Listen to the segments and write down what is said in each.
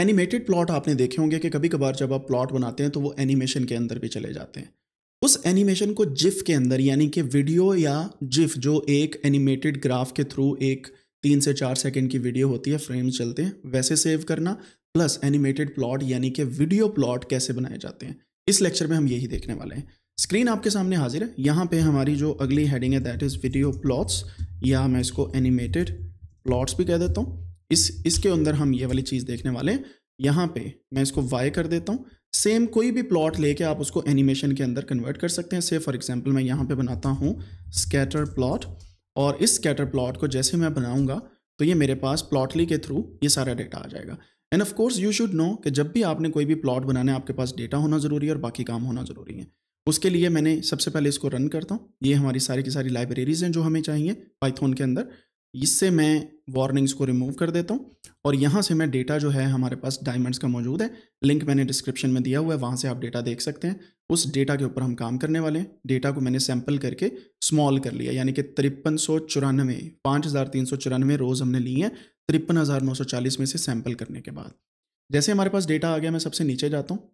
animated plot आपने देखे होंगे कि कभी कभार जब आप प्लॉट बनाते हैं तो वो एनिमेशन के अंदर भी चले जाते हैं उस एनिमेशन को जिफ के अंदर यानी कि वीडियो या जिफ जो एक एनिमेटेड ग्राफ के थ्रू एक तीन से चार सेकंड की वीडियो होती है फ्रेम चलते हैं वैसे सेव करना प्लस एनिमेटेड प्लॉट यानी कि वीडियो प्लॉट कैसे बनाए जाते हैं इस लेक्चर में हम यही देखने वाले हैं स्क्रीन आपके सामने हाजिर है यहाँ पे हमारी जो अगली हेडिंग है दैट इज़ वीडियो प्लॉट्स या मैं इसको एनिमेटेड प्लॉट्स भी कह देता हूँ इस इसके अंदर हम ये वाली चीज़ देखने वाले यहाँ पे मैं इसको वाई कर देता हूँ सेम कोई भी प्लॉट लेके आप उसको एनिमेशन के अंदर कन्वर्ट कर सकते हैं से फॉर एग्जांपल मैं यहाँ पे बनाता हूँ स्कैटर प्लॉट और इस स्कैटर प्लॉट को जैसे मैं बनाऊँगा तो ये मेरे पास प्लॉटली के थ्रू ये सारा डेटा आ जाएगा and of course you should know कि जब भी आपने कोई भी प्लॉट बनाना है आपके पास डेटा होना ज़रूरी है और बाकी काम होना ज़रूरी है उसके लिए मैंने सबसे पहले इसको रन करता हूँ ये हमारी सारी की सारी लाइब्रेरीज़ हैं जो हमें चाहिए पाइथोन के अंदर इससे मैं वार्निंग्स को रिमूव कर देता हूँ और यहाँ से मैं डेटा जो है हमारे पास डायमंड्स का मौजूद है लिंक मैंने डिस्क्रिप्शन में दिया हुआ है वहाँ से आप डेटा देख सकते हैं उस डेटा के ऊपर हम काम करने वाले हैं डेटा को मैंने सैंपल करके स्मॉल कर लिया यानी कि तिरपन सौ चौरानवे पाँच हज़ार तीन सौ चौरानवे रोज़ हमने ली हैं तिरपन हज़ार नौ सौ चालीस में से सैंपल करने के बाद जैसे हमारे पास डेटा आ गया मैं सबसे नीचे जाता हूँ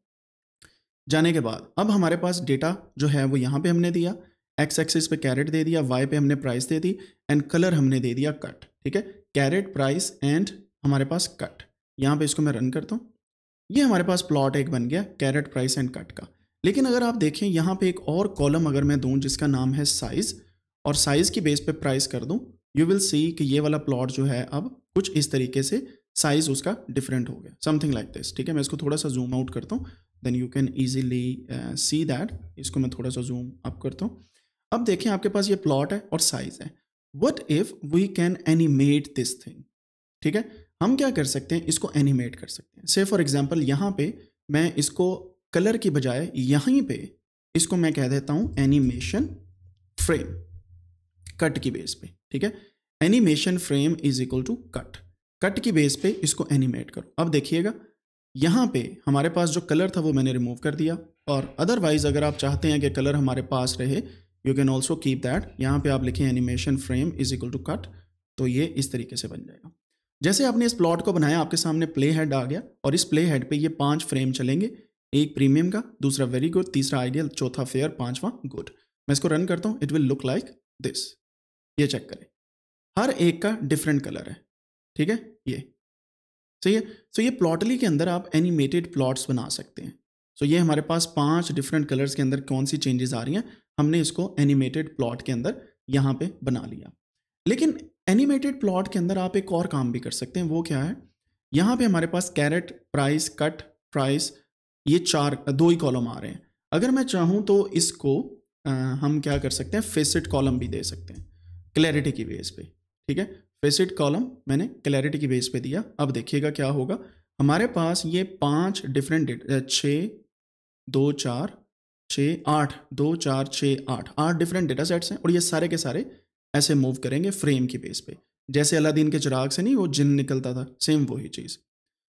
जाने के बाद अब हमारे पास डेटा जो है वो यहाँ पर हमने दिया एक्स एक्सिस पे कैरेट दे दिया वाई पे हमने प्राइस दे दी एंड कलर हमने दे दिया कट ठीक है कैरेट प्राइस एंड हमारे पास कट यहाँ पे इसको मैं रन करता हूँ ये हमारे पास प्लॉट एक बन गया कैरेट प्राइस एंड कट का लेकिन अगर आप देखें यहाँ पे एक और कॉलम अगर मैं दूँ जिसका नाम है साइज़ और साइज़ की बेस पे प्राइस कर दूँ यू विल सी कि ये वाला प्लॉट जो है अब कुछ इस तरीके से साइज़ उसका डिफरेंट हो गया समथिंग लाइक दिस ठीक है मैं इसको थोड़ा सा जूम आउट करता हूँ then you can easily see that इसको मैं थोड़ा सा जूम अप करता हूँ अब देखें आपके पास ये प्लॉट है और साइज है what if we can animate this thing ठीक है हम क्या कर सकते हैं इसको एनिमेट कर सकते हैं से फॉर एग्जाम्पल यहाँ पे मैं इसको कलर की बजाय यहीं पे इसको मैं कह देता हूँ एनिमेशन फ्रेम कट की बेस पे ठीक है animation frame is equal to cut cut की बेस पे इसको एनिमेट करो अब देखिएगा यहाँ पे हमारे पास जो कलर था वो मैंने रिमूव कर दिया और अदरवाइज अगर आप चाहते हैं कि कलर हमारे पास रहे you can also keep that यहाँ पे आप लिखें animation frame is equal to cut तो ये इस तरीके से बन जाएगा जैसे आपने इस प्लॉट को बनाया आपके सामने प्ले हेड आ गया और इस प्ले हेड पे ये पांच फ्रेम चलेंगे एक प्रीमियम का दूसरा वेरी गुड तीसरा आइडियल चौथा फेयर पांचवा गुड मैं इसको रन करता हूँ it will look like this ये चेक करें हर एक का डिफरेंट कलर है ठीक है ये सही है सो ये प्लॉटली के अंदर आप एनिमेटेड प्लॉट्स बना सकते हैं सो so ये हमारे पास पांच डिफरेंट कलर्स के अंदर कौन सी चेंजेस आ रही हैं हमने इसको एनिमेटेड प्लॉट के अंदर यहाँ पे बना लिया लेकिन एनिमेटेड प्लॉट के अंदर आप एक और काम भी कर सकते हैं वो क्या है यहाँ पे हमारे पास कैरेट प्राइस कट प्राइस ये चार दो ही कॉलम आ रहे हैं अगर मैं चाहूँ तो इसको आ, हम क्या कर सकते हैं फेसिट कॉलम भी दे सकते हैं क्लैरिटी की बेस पे ठीक है फेसिट कॉलम मैंने क्लैरिटी की बेस पे दिया अब देखिएगा क्या होगा हमारे पास ये पांच डिफरेंट छः दो चार छः आठ दो चार छः आठ आठ डिफरेंट डेटा सेट्स हैं और ये सारे के सारे ऐसे मूव करेंगे फ्रेम की बेस पे जैसे अलादीन के चिराग से नहीं वो जिन निकलता था सेम वही चीज़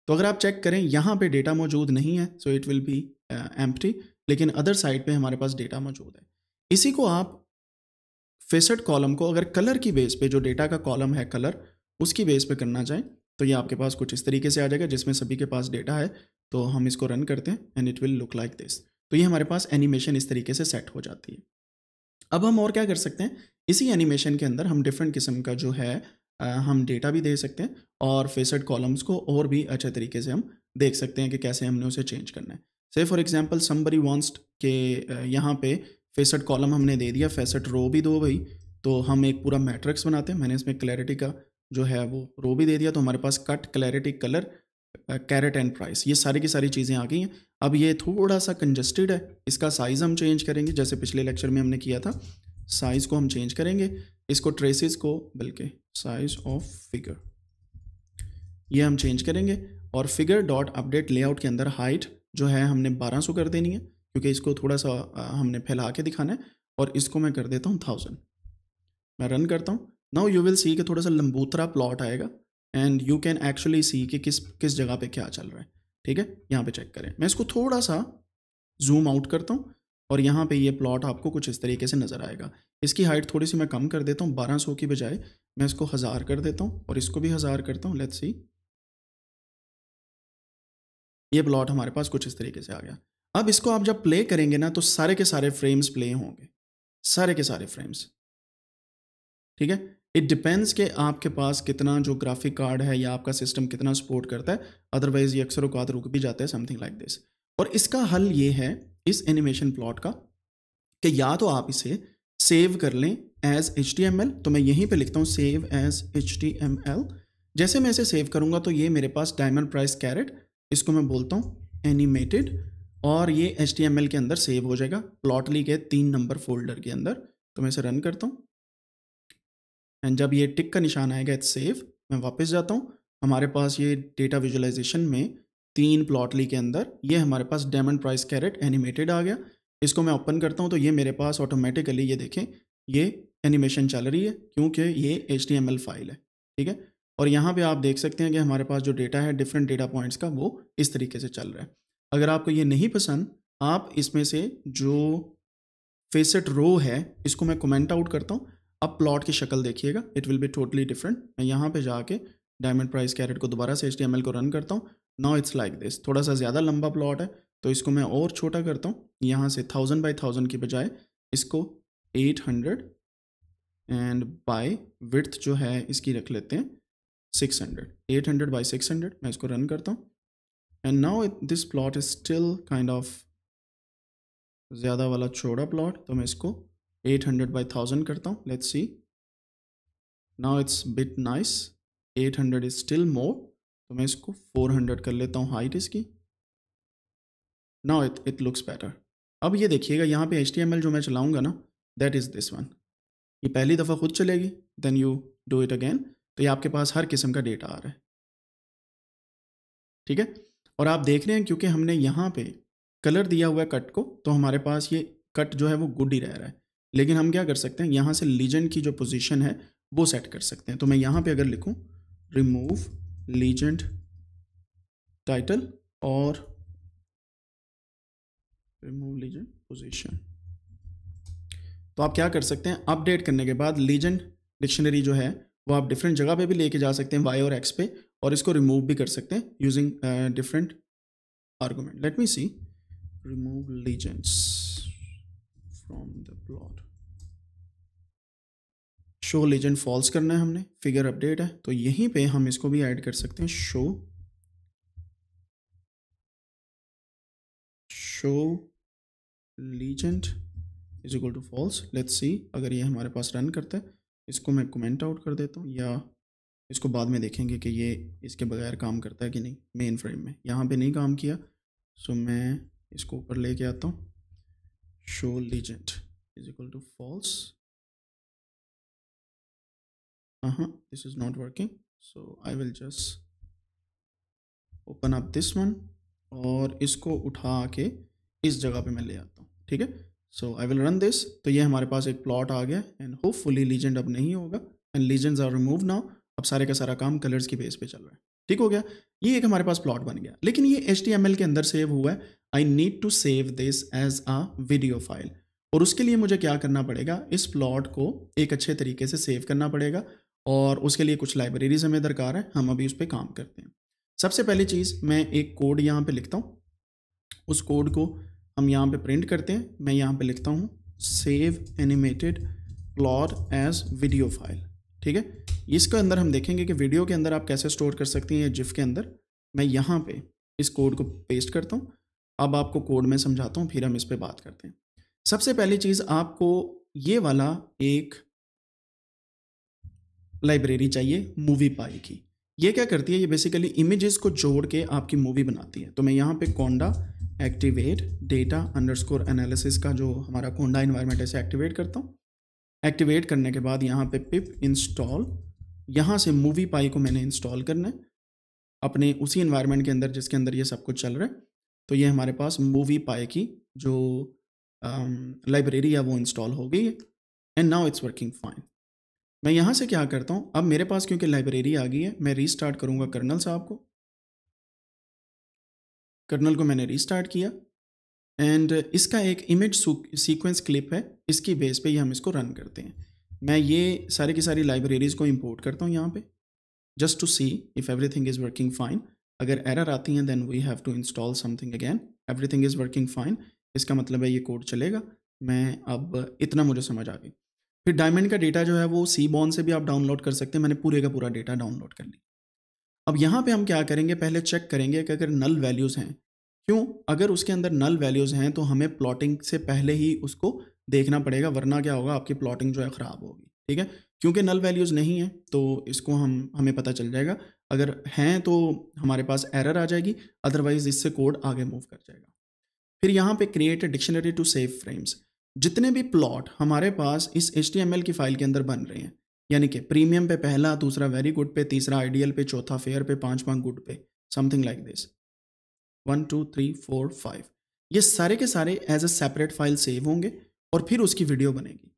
तो अगर आप चेक करें यहाँ पे डेटा मौजूद नहीं है so it will be empty लेकिन अदर साइड पे हमारे पास डेटा मौजूद है इसी को आप फेसड कॉलम को अगर कलर की बेस पे जो डेटा का कॉलम है कलर उसकी बेस पे करना चाहें तो ये आपके पास कुछ इस तरीके से आ जाएगा जिसमें सभी के पास डेटा है तो हम इसको रन करते हैं and it will look like this तो ये हमारे पास एनिमेशन इस तरीके से सेट हो जाती है अब हम और क्या कर सकते हैं इसी एनिमेशन के अंदर हम डिफरेंट किस्म का जो है आ, हम डेटा भी दे सकते हैं और फेसड कॉलम्स को और भी अच्छे तरीके से हम देख सकते हैं कि कैसे हमने उसे चेंज करना है से फॉर एग्जाम्पल समबरी वॉन्स्ट के यहाँ पे फेसड कॉलम हमने दे दिया फेसड रो भी दो भाई तो हम एक पूरा मैट्रिक्स बनाते हैं मैंने इसमें क्लैरिटी का जो है वो रो भी दे दिया तो हमारे पास cut clarity colour carat and price ये सारी की सारी चीज़ें आ गई हैं अब ये थोड़ा सा कंजस्टेड है इसका साइज़ हम चेंज करेंगे जैसे पिछले लेक्चर में हमने किया था साइज़ को हम चेंज करेंगे इसको ट्रेसिस को बल्कि साइज ऑफ फिगर ये हम चेंज करेंगे और फिगर डॉट अपडेट लेआउट के अंदर हाइट जो है हमने 1200 कर देनी है क्योंकि इसको थोड़ा सा हमने फैला के दिखाना है और इसको मैं कर देता हूँ थाउजेंड मैं रन करता हूँ नाउ यू विल सी कि थोड़ा सा लंबूतरा प्लॉट आएगा and you can actually see कि किस किस जगह पे क्या चल रहा है ठीक है यहाँ पे चेक करें मैं इसको थोड़ा सा जूम आउट करता हूँ और यहाँ पे ये प्लॉट आपको कुछ इस तरीके से नज़र आएगा इसकी हाइट थोड़ी सी मैं कम कर देता हूँ बारह सौ की बजाय मैं इसको हज़ार कर देता हूँ और इसको भी हज़ार करता हूँ लेट्स सी ये प्लॉट हमारे पास कुछ इस तरीके से आ गया अब इसको आप जब प्ले करेंगे ना तो सारे के सारे फ्रेम्स प्ले होंगे सारे के सारे फ्रेम्स ठीक है इट डिपेंड्स कि आपके पास कितना जो ग्राफिक कार्ड है या आपका सिस्टम कितना सपोर्ट करता है अदरवाइज़ ये अक्सर उकात रुक भी जाता है समथिंग लाइक दिस और इसका हल ये है इस एनिमेशन प्लॉट का कि या तो आप इसे सेव कर लें एज एच तो मैं यहीं पर लिखता हूँ सेव एज एच जैसे मैं इसे सेव करूँगा तो ये मेरे पास डायमंड प्राइस कैरेट इसको मैं बोलता हूँ एनिमेटेड और ये एच के अंदर सेव हो जाएगा प्लॉटली के तीन नंबर फोल्डर के अंदर तो मैं इसे रन करता हूँ एंड जब ये टिक का निशान आएगा इट्स सेव मैं वापस जाता हूँ हमारे पास ये डेटा विजुलाइजेशन में तीन प्लॉटली के अंदर ये हमारे पास डायमंड प्राइस कैरेट एनिमेटेड आ गया इसको मैं ओपन करता हूँ तो ये मेरे पास ऑटोमेटिकली ये देखें ये एनिमेशन चल रही है क्योंकि ये एच फाइल है ठीक है और यहाँ पर आप देख सकते हैं कि हमारे पास जो डेटा है डिफरेंट डेटा पॉइंट्स का वो इस तरीके से चल रहा है अगर आपको ये नहीं पसंद आप इसमें से जो फेसेट रो है इसको मैं कमेंट आउट करता हूँ अब प्लॉट की शक्ल देखिएगा it will be totally different मैं यहाँ पे जाके डायमंड प्राइस कैरेट को दोबारा से एच को रन करता हूँ नाउ इट्स लाइक दिस थोड़ा सा ज़्यादा लंबा प्लॉट है तो इसको मैं और छोटा करता हूँ यहाँ से थाउजेंड बाई थाउजेंड के बजाय इसको eight hundred and by with जो है इसकी रख लेते हैं six hundred eight hundred by six hundred मैं इसको रन करता हूँ and now this plot is still kind of ज़्यादा वाला छोटा प्लॉट तो मैं इसको एट हंड्रेड बाई थाउजेंड करता हूँ let's see now it's bit nice eight hundred is still more तो मैं इसको फोर हंड्रेड कर लेता हूँ हाइट इसकी now it it looks better अब ये देखिएगा यहाँ पे एच जो मैं चलाऊँगा ना दैट इज़ दिस वन ये पहली दफ़ा खुद चलेगी then you do it again तो ये आपके पास हर किस्म का डेटा आ रहा है ठीक है और आप देख रहे हैं क्योंकि हमने यहाँ पे कलर दिया हुआ है कट को तो हमारे पास ये कट जो है वो गुड ही रह रहा है लेकिन हम क्या कर सकते हैं यहाँ से लीजेंड की जो पोजीशन है वो सेट कर सकते हैं तो मैं यहाँ पे अगर लिखूँ रिमूव लीजेंड टाइटल और रिमूव लीजेंड पोजीशन तो आप क्या कर सकते हैं अपडेट करने के बाद लीजेंड डिक्शनरी जो है वो आप डिफरेंट जगह पे भी लेके जा सकते हैं वाई और एक्स पे और इसको रिमूव भी कर सकते हैं using different argument let me see remove legends from the plot show legend false करना है हमने फिगर अपडेट है तो यहीं पे हम इसको भी ऐड कर सकते हैं show show legend is equal to false let's see अगर ये हमारे पास रन करता है इसको मैं कमेंट आउट कर देता हूँ या इसको बाद में देखेंगे कि ये इसके बगैर काम करता है कि नहीं मेन फ्रेम में यहाँ पे नहीं काम किया सो मैं इसको ऊपर लेके आता हूँ show legend is equal to false uh-huh this is not working so i will just open up this one और इसको उठा के इस जगह पे मैं ले आता हूँ ठीक है so I will run this तो ये हमारे पास एक प्लॉट आ गया एंड होप फुली लीजेंड अब नहीं होगा and legends are remove now अब सारे का सारा काम कलर्स की बेस पे चल रहा है ठीक हो गया ये एक हमारे पास प्लॉट बन गया लेकिन ये एच के अंदर सेव हुआ है I need to save this as a video file और उसके लिए मुझे क्या करना पड़ेगा इस प्लॉट को एक अच्छे तरीके से सेव करना पड़ेगा और उसके लिए कुछ लाइब्रेरीज हमें दरकार है हम अभी उस पर काम करते हैं सबसे पहली चीज़ मैं एक कोड यहाँ पे लिखता हूँ उस कोड को हम यहाँ पे प्रिंट करते हैं मैं यहाँ पे लिखता हूँ save animated plot as video file ठीक है इसके अंदर हम देखेंगे कि वीडियो के अंदर आप कैसे स्टोर कर सकती हैं या जिफ के अंदर मैं यहाँ पे इस कोड को पेस्ट करता हूँ अब आपको कोड में समझाता हूँ फिर हम इस पर बात करते हैं सबसे पहली चीज़ आपको ये वाला एक लाइब्रेरी चाहिए मूवी पाई की ये क्या करती है ये बेसिकली इमेजेस को जोड़ के आपकी मूवी बनाती है तो मैं यहाँ पे conda activate data underscore analysis का जो हमारा कोंडा इन्वायरमेंट है इसे एक्टिवेट करता हूँ एक्टिवेट करने के बाद यहाँ पे पिप इंस्टॉल यहाँ से मूवी पाई को मैंने इंस्टॉल करना है अपने उसी इन्वायरमेंट के अंदर जिसके अंदर ये सब कुछ चल रहा है तो ये हमारे पास मूवी पाए की जो लाइब्रेरी um, है वो इंस्टॉल हो गई है and now it's working fine मैं यहाँ से क्या करता हूँ अब मेरे पास क्योंकि लाइब्रेरी आ गई है मैं रीस्टार्ट करूँगा कर्नल साहब को कर्नल को मैंने रीस्टार्ट किया एंड इसका एक इमेज सीक्वेंस क्लिप है इसकी बेस पे ही हम इसको रन करते हैं मैं ये सारे की सारी लाइब्रेरीज़ को इंपोर्ट करता हूँ यहाँ पे just to see if everything is working fine अगर एरर आती हैं then we have to install something every everything is working fine इसका मतलब है ये कोड चलेगा मैं अब इतना मुझे समझ आ गई फिर डायमंड का डेटा जो है वो सी बॉन से भी आप डाउनलोड कर सकते हैं मैंने पूरे का पूरा डेटा डाउनलोड कर लिया अब यहाँ पे हम क्या करेंगे पहले चेक करेंगे कि अगर नल वैल्यूज़ हैं क्यों अगर उसके अंदर नल वैल्यूज़ हैं तो हमें प्लॉटिंग से पहले ही उसको देखना पड़ेगा वरना क्या होगा आपकी प्लॉटिंग जो है ख़राब होगी ठीक है क्योंकि नल वैल्यूज़ नहीं है तो इसको हम हमें पता चल जाएगा अगर हैं तो हमारे पास एरर आ जाएगी अदरवाइज इससे कोड आगे मूव कर जाएगा फिर यहाँ पे create dictionary to save frames जितने भी प्लॉट हमारे पास इस एच की फाइल के अंदर बन रहे हैं यानी कि प्रीमियम पे पहला दूसरा वेरी गुड पे तीसरा आइडियल पे चौथा फेयर पे पांचवा गुड पे something like this one two three four five ये सारे के सारे as a separate file save होंगे और फिर उसकी वीडियो बनेगी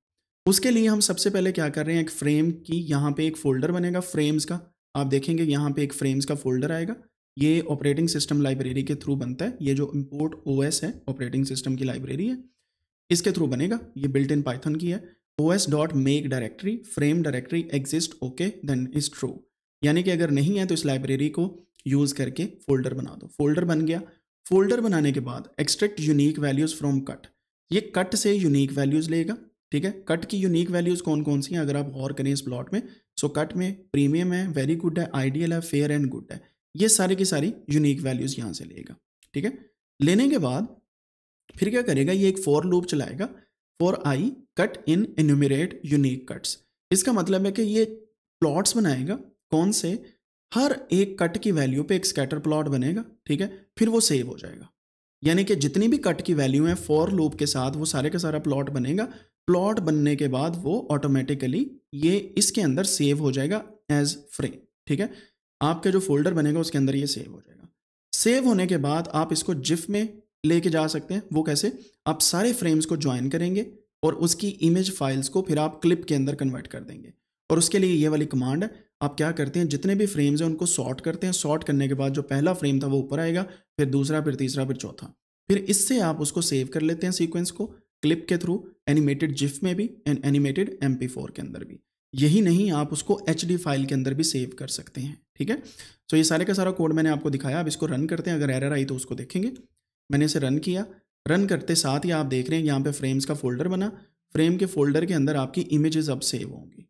उसके लिए हम सबसे पहले क्या कर रहे हैं एक फ्रेम की यहाँ पे एक फोल्डर बनेगा फ्रेम्स का आप देखेंगे यहाँ पे एक फ्रेम्स का फोल्डर आएगा ये ऑपरेटिंग सिस्टम लाइब्रेरी के थ्रू बनता है ये जो इम्पोर्ट ओ है ऑपरेटिंग सिस्टम की लाइब्रेरी है इसके थ्रू बनेगा ये बिल्ट इन पाइथन की है O S dot make directory frame directory exist okay then is true यानी कि अगर नहीं है तो इस लाइब्रेरी को यूज़ करके फोल्डर बना दो फोल्डर बन गया फोल्डर बनाने के बाद extract unique values from cut ये कट से यूनिक वैल्यूज़ लेगा ठीक है कट की यूनिक वैल्यूज़ कौन कौन सी हैं अगर आप गौर करें इस प्लॉट में सो कट में प्रीमियम है वेरी गुड है आइडियल है फेयर एंड गुड है ये सारे की सारी यूनिक वैल्यूज़ यहाँ से लेगा ठीक है लेने के बाद फिर क्या करेगा ये एक फोर लूप चलाएगा for I cut in enumerate unique cuts इसका मतलब है कि ये प्लॉट्स बनाएगा कौन से हर एक कट की वैल्यू पे एक स्कैटर प्लॉट बनेगा ठीक है फिर वो सेव हो जाएगा यानी कि जितनी भी कट की वैल्यू है फॉर लूप के साथ वो सारे का सारा प्लॉट बनेगा प्लॉट बनने के बाद वो ऑटोमेटिकली ये इसके अंदर सेव हो जाएगा एज फ्रे ठीक है आपका जो फोल्डर बनेगा उसके अंदर ये सेव हो जाएगा सेव होने के बाद आप इसको जिफ में लेके जा सकते हैं वो कैसे आप सारे फ्रेम्स को ज्वाइन करेंगे और उसकी इमेज फाइल्स को फिर आप क्लिप के अंदर कन्वर्ट कर देंगे और उसके लिए ये वाली कमांड है आप क्या करते हैं जितने भी फ्रेम्स हैं उनको सॉर्ट करते हैं सॉर्ट करने के बाद जो पहला फ्रेम था वो ऊपर आएगा फिर दूसरा फिर तीसरा फिर चौथा फिर इससे आप उसको सेव कर लेते हैं सीक्वेंस को क्लिप के थ्रू एनिमेटेड जिफ में भी एंड एनिमेटेड एम के अंदर भी यही नहीं आप उसको एच फाइल के अंदर भी सेव कर सकते हैं ठीक है सो so, ये सारे का सारा कोड मैंने आपको दिखाया आप इसको रन करते हैं अगर एरर आई तो उसको देखेंगे मैंने इसे रन किया रन करते साथ ही आप देख रहे हैं यहाँ पे फ्रेम्स का फोल्डर बना फ्रेम के फोल्डर के अंदर आपकी इमेजेस अब सेव होंगी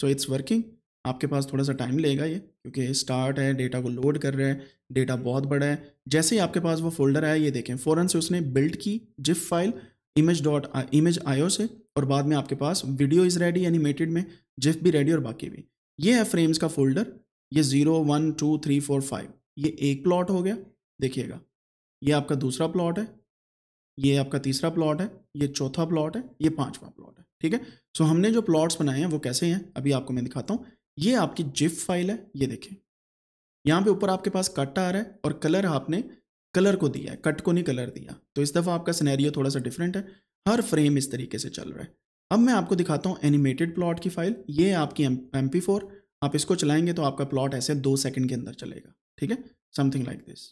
सो इट्स वर्किंग आपके पास थोड़ा सा टाइम लेगा ये क्योंकि स्टार्ट है डेटा को लोड कर रहा है डेटा बहुत बड़ा है जैसे ही आपके पास वो फोल्डर आया ये देखें फ़ौरन से उसने बिल्ड की GIF file image dot image IO से और बाद में आपके पास वीडियो इज़ रेडी एनिमेटेड में जिफ भी रेडी और बाकी भी ये है फ्रेम्स का फोल्डर ये zero one two three four five ये एक प्लॉट हो गया देखिएगा ये आपका दूसरा प्लॉट है ये आपका तीसरा प्लॉट है ये चौथा प्लॉट है ये पाँचवा प्लॉट है ठीक है सो हमने जो प्लॉट्स बनाए हैं वो कैसे हैं अभी आपको मैं दिखाता हूँ ये आपकी जिफ फाइल है ये देखें यहाँ पे ऊपर आपके पास कट आ रहा है और कलर आपने कलर को दिया है कट को नहीं कलर दिया तो इस दफ़ा आपका सिनेरियो थोड़ा सा डिफरेंट है हर फ्रेम इस तरीके से चल रहा है अब मैं आपको दिखाता हूँ एनिमेटेड प्लॉट की फाइल ये आपकी एम पी फोर आप इसको चलाएंगे तो आपका प्लॉट ऐसे दो सेकंड के अंदर चलेगा ठीक है समथिंग लाइक दिस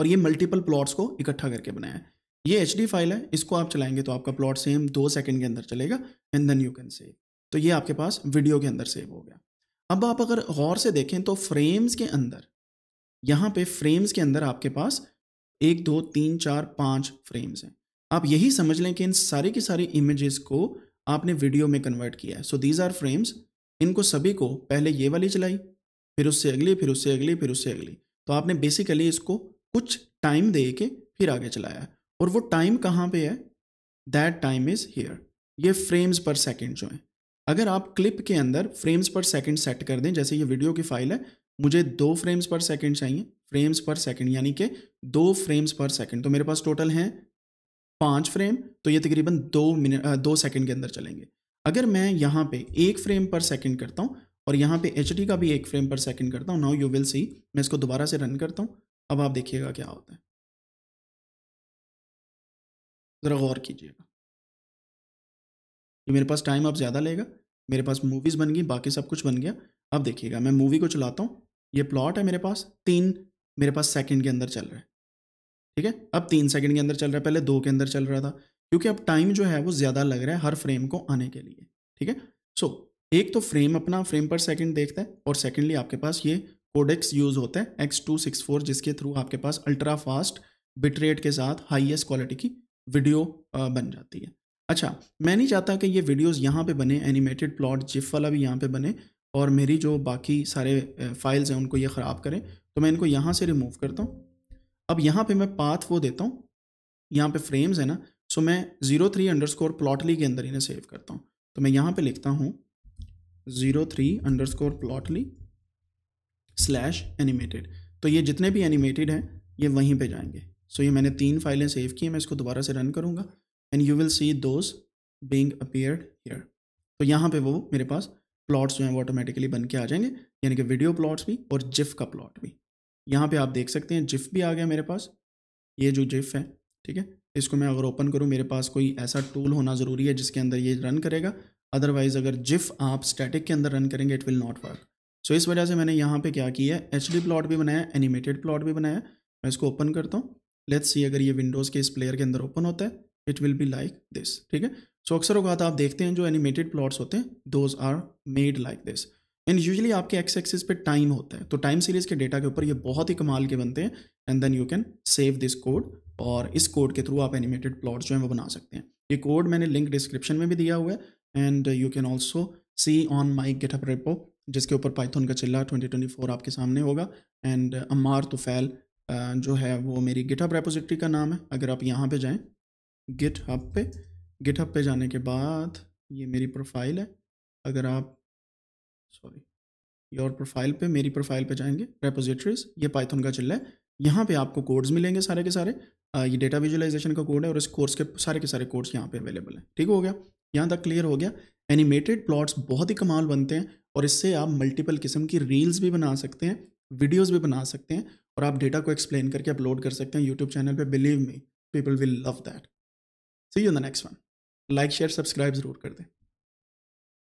और ये मल्टीपल प्लॉट्स को इकट्ठा करके बनाया है ये एच फाइल है इसको आप चलाएंगे तो आपका प्लॉट सेम दो सेकंड के अंदर चलेगा and then you can save तो ये आपके पास वीडियो के अंदर सेव हो गया अब आप अगर गौर से देखें तो फ्रेम्स के अंदर यहाँ पे फ्रेम्स के अंदर आपके पास एक दो तीन चार पाँच फ्रेम्स हैं आप यही समझ लें कि इन सारी की सारी इमेजेस को आपने वीडियो में कन्वर्ट किया है सो दीज आर फ्रेम्स इनको सभी को पहले ये वाली चलाई फिर उससे अगली फिर उससे अगली फिर उससे अगली तो आपने बेसिकली इसको कुछ टाइम दे के फिर आगे चलाया और वो टाइम कहाँ पे है दैट टाइम इज़ हेयर ये फ्रेम्स पर सेकेंड जो हैं अगर आप क्लिप के अंदर फ्रेम्स पर सेकंड सेट कर दें जैसे ये वीडियो की फाइल है मुझे दो फ्रेम्स पर सेकंड चाहिए फ्रेम्स पर सेकंड यानी कि दो फ्रेम्स पर सेकंड तो मेरे पास टोटल हैं पाँच फ्रेम तो ये तकरीबन दो मिनट दो सेकंड के अंदर चलेंगे अगर मैं यहाँ पे एक फ्रेम पर सेकंड करता हूँ और यहाँ पे एच का भी एक फ्रेम पर सेकंड करता हूँ नाउ यू विल सी मैं इसको दोबारा से रन करता हूँ अब आप देखिएगा क्या होता है ज़रा गौर कीजिएगा कि मेरे पास टाइम अब ज़्यादा लेगा मेरे पास मूवीज़ बन गई बाकी सब कुछ बन गया अब देखिएगा मैं मूवी को चलाता हूँ ये प्लॉट है मेरे पास तीन मेरे पास सेकंड के अंदर चल रहा है ठीक है अब तीन सेकंड के अंदर चल रहा है पहले दो के अंदर चल रहा था क्योंकि अब टाइम जो है वो ज़्यादा लग रहा है हर फ्रेम को आने के लिए ठीक है सो so, एक तो फ्रेम अपना फ्रेम पर सेकंड देखता है और सेकेंडली आपके पास ये कोडेक्स यूज़ होता है एक्स टू सिक्स फोर जिसके थ्रू आपके पास अल्ट्रा फास्ट बिटरेट के साथ हाईएस्ट क्वालिटी की वीडियो बन जाती है अच्छा मैं नहीं चाहता कि ये वीडियोस यहाँ पे बने एनिमेटेड प्लॉट जिफ वाला भी यहाँ पे बने और मेरी जो बाकी सारे फाइल्स हैं उनको ये ख़राब करें तो मैं इनको यहाँ से रिमूव करता हूँ अब यहाँ पे मैं पाथ वो देता हूँ यहाँ पे फ्रेम्स है ना सो मैं zero three underscore Plotly के अंदर इन्हें सेव करता हूँ तो मैं यहाँ पर लिखता हूँ zero three underscore Plotly slash animated तो ये जितने भी एनिमेटेड हैं ये वहीं पर जाएंगे सो ये मैंने तीन फाइलें सेव की हैं मैं इसको दोबारा से रन करूँगा and you will see those being appear here तो यहाँ पे वो मेरे पास प्लॉट्स जो हैं वो ऑटोमेटिकली बन के आ जाएंगे यानी कि वीडियो प्लॉट्स भी और जिफ का प्लॉट भी यहाँ पे आप देख सकते हैं जिफ भी आ गया मेरे पास ये जो जिफ है ठीक है इसको मैं अगर ओपन करूँ मेरे पास कोई ऐसा टूल होना ज़रूरी है जिसके अंदर ये रन करेगा अदरवाइज़ अगर जिफ आप स्टैटिक के अंदर रन करेंगे it will not work so इस वजह से मैंने यहाँ पे क्या किया है एच प्लॉट भी बनाया एनिमेटेड प्लॉट भी बनाया मैं इसको ओपन करता हूँ लेट्स सी अगर ये विंडोज़ के इस प्लेयर के अंदर ओपन होता है it will be like this ठीक है सो अक्सर होगा तो आप देखते हैं जो एनिमेटेड प्लॉट्स होते हैं those are made like this and usually आपके एक्स एक्सिस पे टाइम होता है तो टाइम सीरीज के डेटा के ऊपर ये बहुत ही कमाल के बनते हैं and then you can save this code और इस कोड के थ्रू आप एनिमेटेड प्लॉट्स जो हैं वो बना सकते हैं ये कोड मैंने लिंक डिस्क्रिप्शन में भी दिया हुआ है and you can also see on my GitHub repo जिसके ऊपर पाइथन का चिल्ला 2024 आपके सामने होगा एंड अमार तो फैल जो है वो मेरी गिटअप रेपोजिट्री का नाम है अगर आप यहाँ पे जाएँ गिट हब पे गिट हब पे जाने के बाद ये मेरी प्रोफाइल है अगर आप सॉरी योर प्रोफाइल पे मेरी प्रोफाइल पे जाएंगे रेपोजिटरीज ये पाइथन का चिल्ला है यहाँ पे आपको कोड्स मिलेंगे सारे के सारे आ, ये डेटा विजुलाइजेशन का कोड है और इस कोर्स के सारे के सारे कोड्स यहाँ पे अवेलेबल हैं ठीक हो गया यहाँ तक क्लियर हो गया एनिमेटेड प्लॉट्स बहुत ही कमाल बनते हैं और इससे आप मल्टीपल किस्म की रील्स भी बना सकते हैं वीडियोज़ भी बना सकते हैं और आप डेटा को एक्सप्लेन करके अपलोड कर सकते हैं यूट्यूब चैनल पर believe me people will love that see you in the next like share subscribe जरूर कर दें